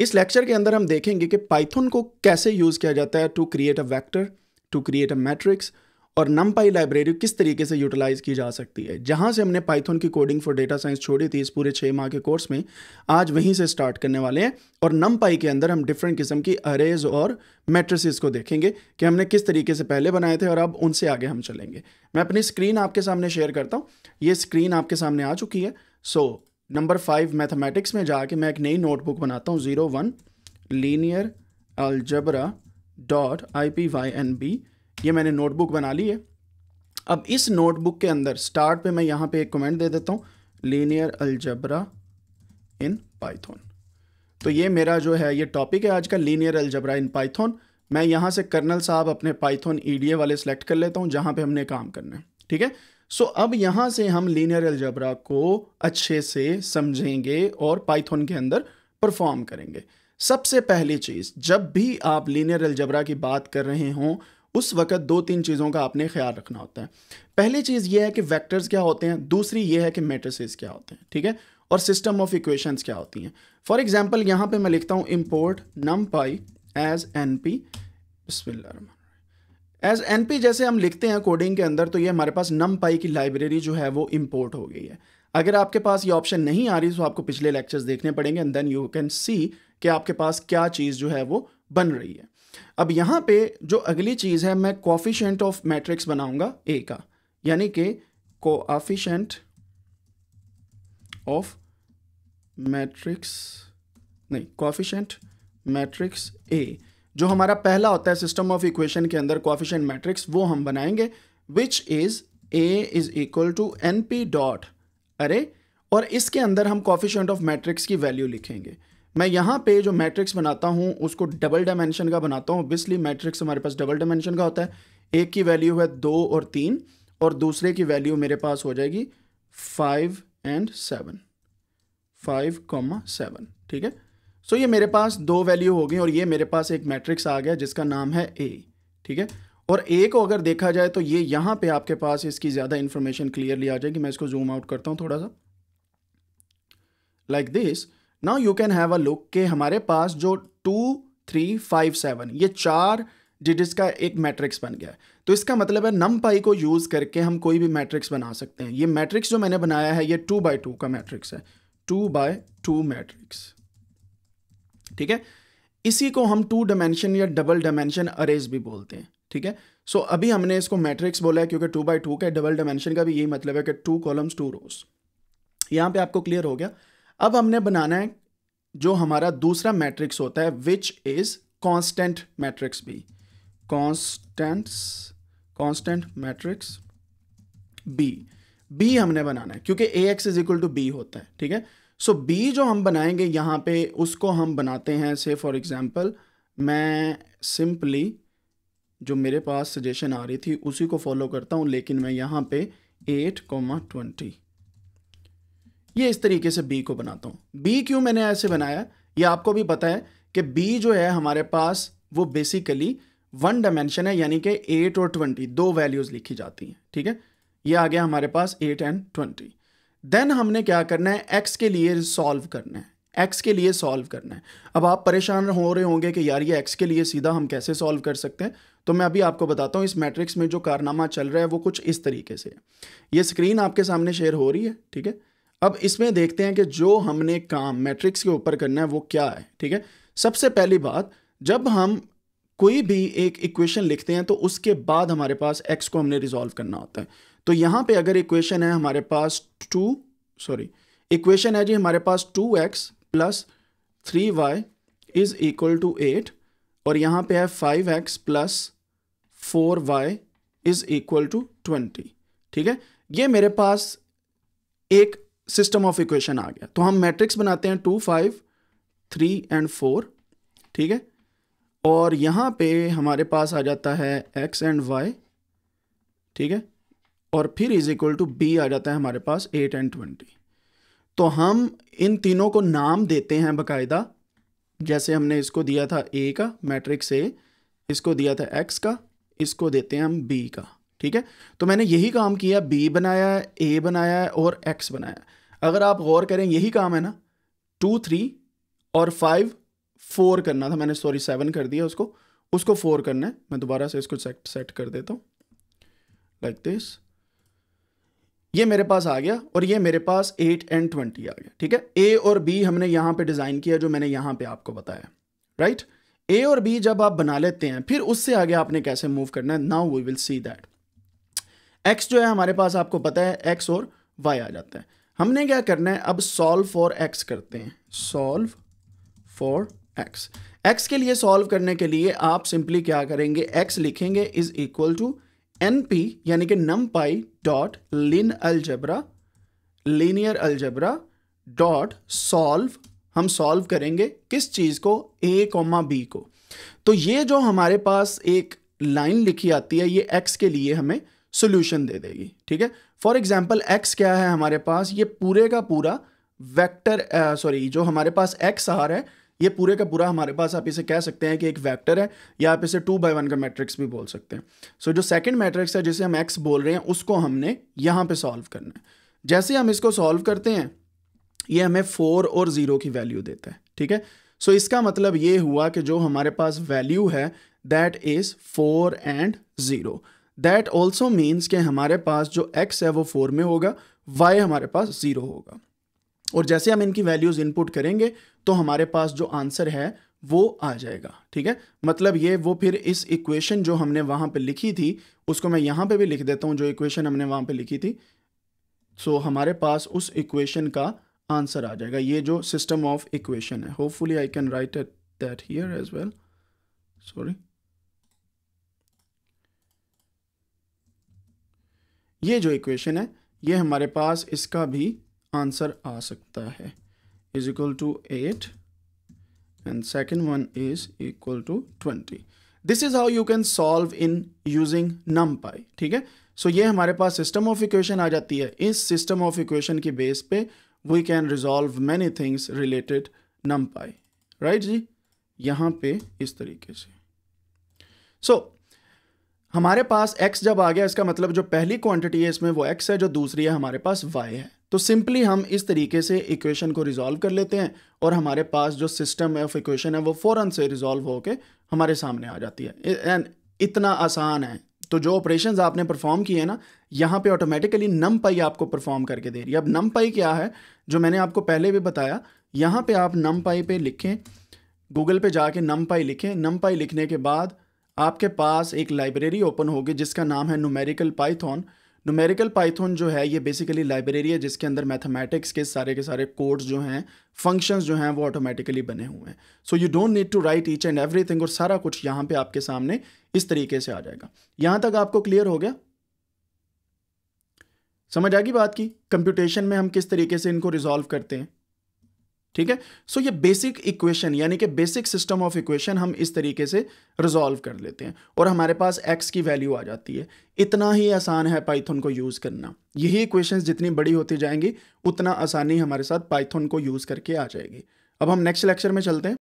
इस लेक्चर के अंदर हम देखेंगे कि पाइथन को कैसे यूज़ किया जाता है to create a vector to create a matrix और नम पाई लाइब्रेरी किस तरीके से यूटिलाइज़ की जा सकती है जहाँ से हमने पाइथन की कोडिंग फॉर डेटा साइंस छोड़ी थी इस पूरे छः माह के कोर्स में आज वहीं से स्टार्ट करने वाले हैं और नम पाई के अंदर हम डिफरेंट किस्म की अरेज और मेट्रिस को देखेंगे कि हमने किस तरीके से पहले बनाए थे और अब उनसे आगे हम चलेंगे मैं अपनी स्क्रीन आपके सामने शेयर करता हूँ ये स्क्रीन आपके सामने आ चुकी है so so, number five mathematics में जाके मैं एक नई नोटबुक बनाता हूँ zero one linear algebra dot I P Y N B ये मैंने नोटबुक बना ली है अब इस नोटबुक के अंदर स्टार्ट पे मैं यहाँ पे एक कमेंट दे देता हूँ लीनियर अलजबरा इन पाइथन तो ये मेरा जो है ये टॉपिक है आज का लीनियर अलजबरा इन पाइथन मैं यहाँ से कर्नल साहब अपने पाइथन ई e वाले सेलेक्ट कर लेता हूँ जहाँ पर हमने काम करना है ठीक है सो so, अब यहाँ से हम लीनियर एल्जबरा को अच्छे से समझेंगे और पाइथन के अंदर परफॉर्म करेंगे सबसे पहली चीज़ जब भी आप लीनियर एल्जबरा की बात कर रहे हों उस वक्त दो तीन चीज़ों का आपने ख्याल रखना होता है पहली चीज़ ये है कि वेक्टर्स क्या होते हैं दूसरी ये है कि मेट्रसेस क्या होते हैं ठीक है और सिस्टम ऑफ इक्वेशंस क्या होती हैं फॉर एग्जांपल यहाँ पे मैं लिखता हूँ import NumPy as N P बसमिल्लर एज एन जैसे हम लिखते हैं कोडिंग के अंदर तो ये हमारे पास नम पाई की लाइब्रेरी जो है वो इम्पोर्ट हो गई है अगर आपके पास ये ऑप्शन नहीं आ रही तो आपको पिछले लेक्चर्स देखने पड़ेंगे and then you can see कि आपके पास क्या चीज़ जो है वो बन रही है अब यहाँ पे जो अगली चीज़ है मैं कॉफिशेंट ऑफ मैट्रिक्स बनाऊंगा ए का यानी कि कोआफिशेंट ऑफ मैट्रिक्स नहीं कॉफिशेंट मैट्रिक्स ए जो हमारा पहला होता है सिस्टम ऑफ इक्वेशन के अंदर कॉफिशेंट मैट्रिक्स वो हम बनाएंगे which is A is equal to N P dot array और इसके अंदर हम कॉफिशेंट ऑफ मैट्रिक्स की वैल्यू लिखेंगे मैं यहाँ पे जो मैट्रिक्स बनाता हूँ उसको डबल डायमेंशन का बनाता हूँ ओबियसली मैट्रिक्स हमारे पास डबल डायमेंशन का होता है एक की वैल्यू है दो और तीन और दूसरे की वैल्यू मेरे पास हो जाएगी five and seven five comma seven ठीक है सो ये मेरे पास दो वैल्यू हो गई और ये मेरे पास एक मैट्रिक्स आ गया जिसका नाम है ए ठीक है और ए को अगर देखा जाए तो ये यहाँ पे आपके पास इसकी ज़्यादा इन्फॉर्मेशन क्लियरली आ जाएगी मैं इसको जूम आउट करता हूँ थोड़ा सा like this now you can have a look के हमारे पास जो टू थ्री फाइव सेवन ये चार डिजिट्स का एक मैट्रिक्स बन गया है तो इसका मतलब है नम पाई को यूज़ करके हम कोई भी मैट्रिक्स बना सकते हैं ये मैट्रिक्स जो मैंने बनाया है ये टू बाई टू का मैट्रिक्स है टू बाय टू मैट्रिक्स ठीक है इसी को हम टू डायमेंशन या डबल डायमेंशन अरेज भी बोलते हैं ठीक है सो so, अभी हमने इसको मैट्रिक्स बोला है क्योंकि टू बाई टू का डबल डायमेंशन का भी यही मतलब है कि टू कॉलम्स टू रोज यहां पे आपको क्लियर हो गया अब हमने बनाना है जो हमारा दूसरा मैट्रिक्स होता है which is constant matrix B constants constant matrix B B हमने बनाना है क्योंकि A X is equal to B होता है ठीक है सो so, बी जो हम बनाएंगे यहाँ पे उसको हम बनाते हैं से फॉर एग्ज़ाम्पल मैं सिंपली जो मेरे पास सजेशन आ रही थी उसी को फॉलो करता हूँ लेकिन मैं यहाँ पे एट कोमा ट्वेंटी ये इस तरीके से बी को बनाता हूँ बी क्यों मैंने ऐसे बनाया ये आपको भी पता है कि बी जो है हमारे पास वो बेसिकली वन डायमेंशन है यानी कि एट और ट्वेंटी दो वैल्यूज़ लिखी जाती हैं ठीक है ये आ गया हमारे पास एट एंड ट्वेंटी देन हमने क्या करना है एक्स के लिए सॉल्व करना है एक्स के लिए सॉल्व करना है अब आप परेशान हो रहे होंगे कि यार ये एक्स के लिए सीधा हम कैसे सॉल्व कर सकते हैं तो मैं अभी आपको बताता हूँ इस मैट्रिक्स में जो कारनामा चल रहा है वो कुछ इस तरीके से है ये स्क्रीन आपके सामने शेयर हो रही है ठीक है अब इसमें देखते हैं कि जो हमने काम मैट्रिक्स के ऊपर करना है वो क्या है ठीक है सबसे पहली बात जब हम कोई भी एक इक्वेशन लिखते हैं तो उसके बाद हमारे पास एक्स को हमने रिजॉल्व करना होता है तो यहाँ पे अगर इक्वेशन है हमारे पास टू सॉरी इक्वेशन है जी हमारे पास two X plus three Y is equal to eight और यहाँ पे है five X plus four Y is equal to twenty ठीक है ये मेरे पास एक सिस्टम ऑफ इक्वेशन आ गया तो हम मैट्रिक्स बनाते हैं two five three and four ठीक है और यहाँ पे हमारे पास आ जाता है एक्स एंड वाई ठीक है और फिर इज इक्वल टू बी आ जाता है हमारे पास एट एंड ट्वेंटी तो हम इन तीनों को नाम देते हैं बकायदा जैसे हमने इसको दिया था ए का मैट्रिक्स ए इसको दिया था एक्स का इसको देते हैं हम बी का ठीक है तो मैंने यही काम किया बी बनाया है ए बनाया है और एक्स बनाया अगर आप गौर करें यही काम है ना टू थ्री और फाइव फोर करना था मैंने सॉरी सेवन कर दिया उसको उसको फोर करना है मैं दोबारा से इसको सेट सेट कर देता हूँ लाइक दिस ये मेरे पास आ गया और ये मेरे पास एट एंड ट्वेंटी आ गया ठीक है ए और बी हमने यहाँ पे डिज़ाइन किया जो मैंने यहाँ पे आपको बताया राइट ए और बी जब आप बना लेते हैं फिर उससे आगे आपने कैसे मूव करना है now we will see that X जो है हमारे पास आपको पता है एक्स और वाई आ जाता है हमने क्या करना है अब सॉल्व फॉर एक्स करते हैं सॉल्व फॉर एक्स एक्स के लिए सॉल्व करने के लिए आप सिंपली क्या करेंगे एक्स लिखेंगे is equal to N P यानी कि numpy dot lin algebra linear algebra dot solve हम सॉल्व करेंगे किस चीज़ को ए कॉमा बी को तो ये जो हमारे पास एक लाइन लिखी आती है ये एक्स के लिए हमें सोल्यूशन दे देगी ठीक है फॉर एग्जाम्पल एक्स क्या है हमारे पास ये पूरे का पूरा वेक्टर सॉरी जो हमारे पास एक्स आ रहा है ये पूरे का पूरा हमारे पास आप इसे कह सकते हैं कि एक वेक्टर है या आप इसे टू बाई वन का मैट्रिक्स भी बोल सकते हैं सो so, जो सेकंड मैट्रिक्स है जिसे हम एक्स बोल रहे हैं उसको हमने यहाँ पे सॉल्व करना है जैसे हम इसको सॉल्व करते हैं ये हमें फोर और ज़ीरो की वैल्यू देता है ठीक है सो so, इसका मतलब ये हुआ कि जो हमारे पास वैल्यू है that is four and zero that also means कि हमारे पास जो एक्स है वो फोर में होगा वाई हमारे पास ज़ीरो होगा और जैसे हम इनकी वैल्यूज़ इनपुट करेंगे तो हमारे पास जो आंसर है वो आ जाएगा ठीक है मतलब ये वो फिर इस इक्वेशन जो हमने वहां पे लिखी थी उसको मैं यहां पे भी लिख देता हूँ जो इक्वेशन हमने वहां पे लिखी थी सो so, हमारे पास उस इक्वेशन का आंसर आ जाएगा ये जो सिस्टम ऑफ इक्वेशन है hopefully I can write at that here as well sorry ये जो इक्वेशन है ये हमारे पास इसका भी आंसर आ सकता है is equal to eight second one is equal to twenty this is how you can solve in using numpy ठीक है सो so, ये हमारे पास सिस्टम ऑफ इक्वेशन आ जाती है इस सिस्टम ऑफ इक्वेशन की बेस पे we can resolve many things related pi right जी यहां पे इस तरीके से सो so, हमारे पास x जब आ गया इसका मतलब जो पहली क्वांटिटी है इसमें वो x है जो दूसरी है हमारे पास y है तो सिंपली हम इस तरीके से इक्वेशन को रिज़ॉल्व कर लेते हैं और हमारे पास जो सिस्टम ऑफ इक्वेशन है वो फ़ौरन से रिज़ॉल्व होकर हमारे सामने आ जाती है एंड इतना आसान है तो जो ऑपरेशन आपने परफॉर्म किए ना यहाँ पे ऑटोमेटिकली नम पाई आपको परफॉर्म करके दे रही है अब नम पाई क्या है जो मैंने आपको पहले भी बताया यहाँ पे आप नम पाई पे लिखें गूगल पे जाके नम पाई लिखें नम पाई लिखने के बाद आपके पास एक लाइब्रेरी ओपन होगी जिसका नाम है नूमेरिकल पाइथॉन नोमेरिकल पाइथन जो है ये बेसिकली लाइब्रेरी है जिसके अंदर मैथमेटिक्स के सारे के सारे कोड्स जो हैं फंक्शंस जो हैं वो ऑटोमेटिकली बने हुए हैं so you don't need to write each and everything और सारा कुछ यहाँ पे आपके सामने इस तरीके से आ जाएगा यहाँ तक आपको क्लियर हो गया समझ आ गई बात की कंप्यूटेशन में हम किस तरीके से इनको रिजॉल्व करते हैं ठीक है सो so, ये बेसिक इक्वेशन यानी कि बेसिक सिस्टम ऑफ इक्वेशन हम इस तरीके से रिजॉल्व कर लेते हैं और हमारे पास एक्स की वैल्यू आ जाती है इतना ही आसान है पाइथन को यूज़ करना यही इक्वेशंस जितनी बड़ी होती जाएंगी उतना आसानी हमारे साथ पाइथन को यूज़ करके आ जाएगी अब हम नेक्स्ट लेक्चर में चलते हैं